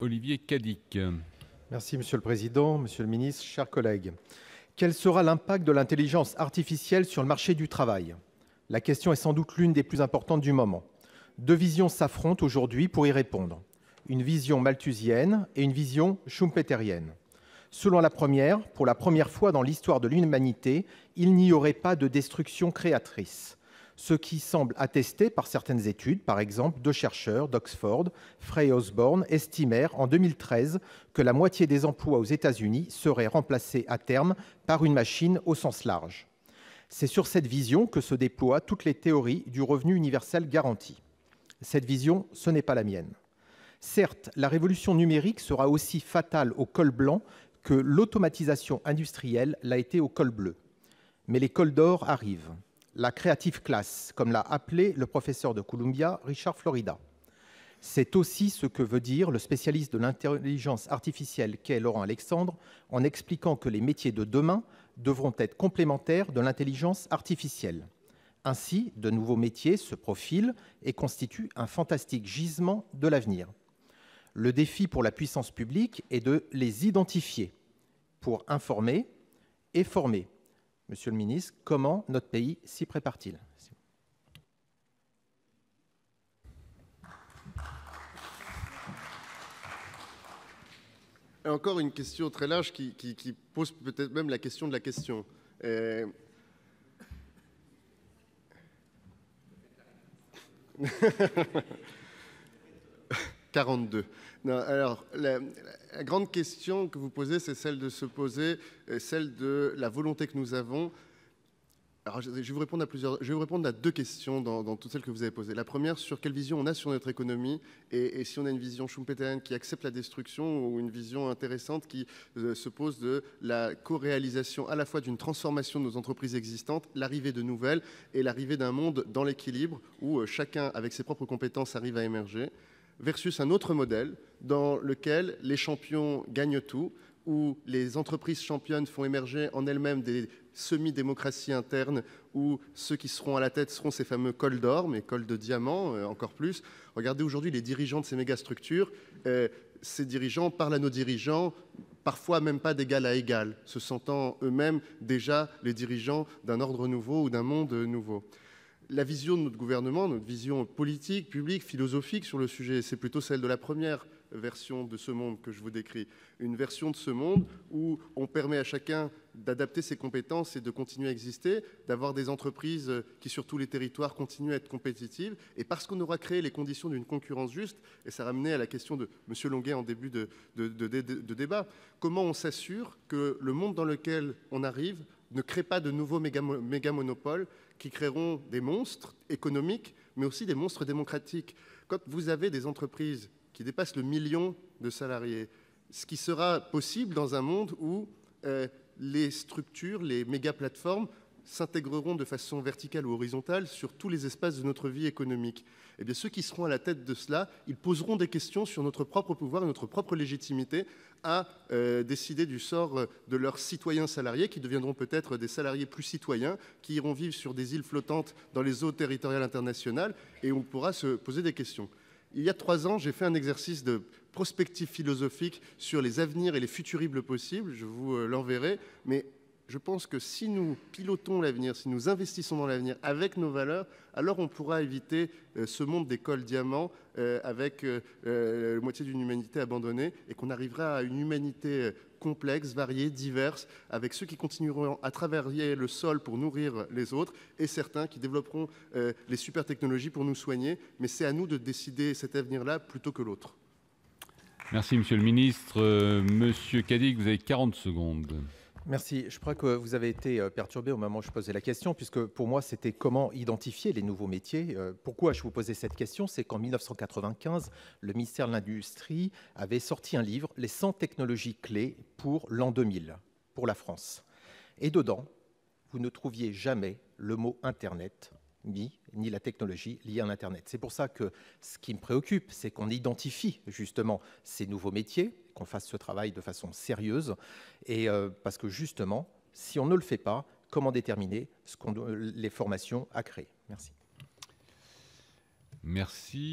Olivier Cadic. Merci Monsieur le Président, Monsieur le Ministre, chers collègues. Quel sera l'impact de l'intelligence artificielle sur le marché du travail La question est sans doute l'une des plus importantes du moment. Deux visions s'affrontent aujourd'hui pour y répondre. Une vision malthusienne et une vision schumpeterienne. Selon la première, pour la première fois dans l'histoire de l'humanité, il n'y aurait pas de destruction créatrice ce qui semble attesté par certaines études. Par exemple, deux chercheurs d'Oxford, Frey Osborne, estimèrent en 2013 que la moitié des emplois aux États-Unis seraient remplacés à terme par une machine au sens large. C'est sur cette vision que se déploient toutes les théories du revenu universel garanti. Cette vision, ce n'est pas la mienne. Certes, la révolution numérique sera aussi fatale au col blanc que l'automatisation industrielle l'a été au col bleu. Mais les cols d'or arrivent la Creative Class, comme l'a appelé le professeur de Columbia, Richard Florida. C'est aussi ce que veut dire le spécialiste de l'intelligence artificielle qu'est Laurent Alexandre en expliquant que les métiers de demain devront être complémentaires de l'intelligence artificielle. Ainsi, de nouveaux métiers se profilent et constituent un fantastique gisement de l'avenir. Le défi pour la puissance publique est de les identifier pour informer et former. Monsieur le ministre, comment notre pays s'y prépare-t-il Encore une question très large qui, pose peut-être même la question de la question. Euh, 42. alors, la, grande question que vous posez, c'est celle de se poser, euh, celle de la volonté que nous avons. Alors, je, vais vous répondre à plusieurs, je vais répondre à deux questions dans, toutes celles que vous avez posées. La première, sur quelle vision on a sur notre économie et, si on a une vision schumpeterienne qui accepte la destruction ou une vision intéressante qui euh, se pose de la co-réalisation à la fois d'une transformation de nos entreprises existantes, l'arrivée de nouvelles et l'arrivée d'un monde dans l'équilibre où euh, chacun, avec ses propres compétences, arrive à émerger versus un autre modèle dans lequel les champions gagnent tout, où les entreprises championnes font émerger en elles-mêmes des semi-démocraties internes, où ceux qui seront à la tête seront ces fameux cols d'or, mais cols de diamant euh, encore plus. Regardez aujourd'hui les dirigeants de ces mégastructures. Euh, ces dirigeants parlent à nos dirigeants, parfois même pas d'égal à égal, se sentant eux-mêmes déjà les dirigeants d'un ordre nouveau ou d'un monde nouveau la vision de notre gouvernement, notre vision politique, publique, philosophique sur le sujet, c'est plutôt celle de la première version de ce monde que je vous décris. Une version de ce monde où on permet à chacun d'adapter ses compétences et de continuer à exister, d'avoir des entreprises qui sur tous les territoires continuent à être compétitives. Et parce qu'on aura créé les conditions d'une concurrence juste, et ça ramenait à la question de M. Longuet en début de, de débat, comment on s'assure que le monde dans lequel on arrive ne crée pas de nouveaux méga-monopoles qui créeront des monstres économiques, mais aussi des monstres démocratiques. Quand vous avez des entreprises qui dépassent le million de salariés, ce qui sera possible dans un monde où euh, les structures, les méga-plateformes s'intégreront de façon verticale ou horizontale sur tous les espaces de notre vie économique. Et eh bien ceux qui seront à la tête de cela, ils poseront des questions sur notre propre pouvoir et notre propre légitimité à euh, décider du sort euh, de leurs citoyens salariés, qui deviendront peut-être des salariés plus citoyens, qui iront vivre sur des îles flottantes dans les eaux territoriales internationales, et on pourra se poser des questions. Il y a trois ans, j'ai fait un exercice de prospective philosophique sur les avenirs et les futuribles possibles, je vous euh, l'enverrai, mais je pense que si nous pilotons l'avenir, si nous investissons dans l'avenir avec nos valeurs, alors on pourra éviter euh, ce monde des cols diamants euh, avec euh, la moitié d'une humanité abandonnée et qu'on arrivera à une humanité complexe, variée, diverse, avec ceux qui continueront à travailler le sol pour nourrir les autres et certains qui développeront les super technologies pour nous soigner. Mais c'est à nous de décider cet avenir-là plutôt que l'autre. Merci, Monsieur le Ministre. Monsieur Cadic, vous avez 40 secondes. Merci. Je crois que vous avez été euh, perturbé au moment où je posais la question, puisque pour moi, c'était comment identifier les nouveaux métiers. Euh, pourquoi je vous posais cette question C'est qu'en 1995, le ministère de l'Industrie avait sorti un livre, Les 100 technologies clés pour l'an 2000, pour la France. Et dedans, vous ne trouviez jamais le mot Internet ni, la technologie liée à Internet. C'est pour ça que ce qui me préoccupe, c'est qu'on identifie justement ces nouveaux métiers, qu'on fasse ce travail de façon sérieuse, et euh, parce que justement, si on ne le fait pas, comment déterminer ce qu'on les formations à créer Merci. Merci.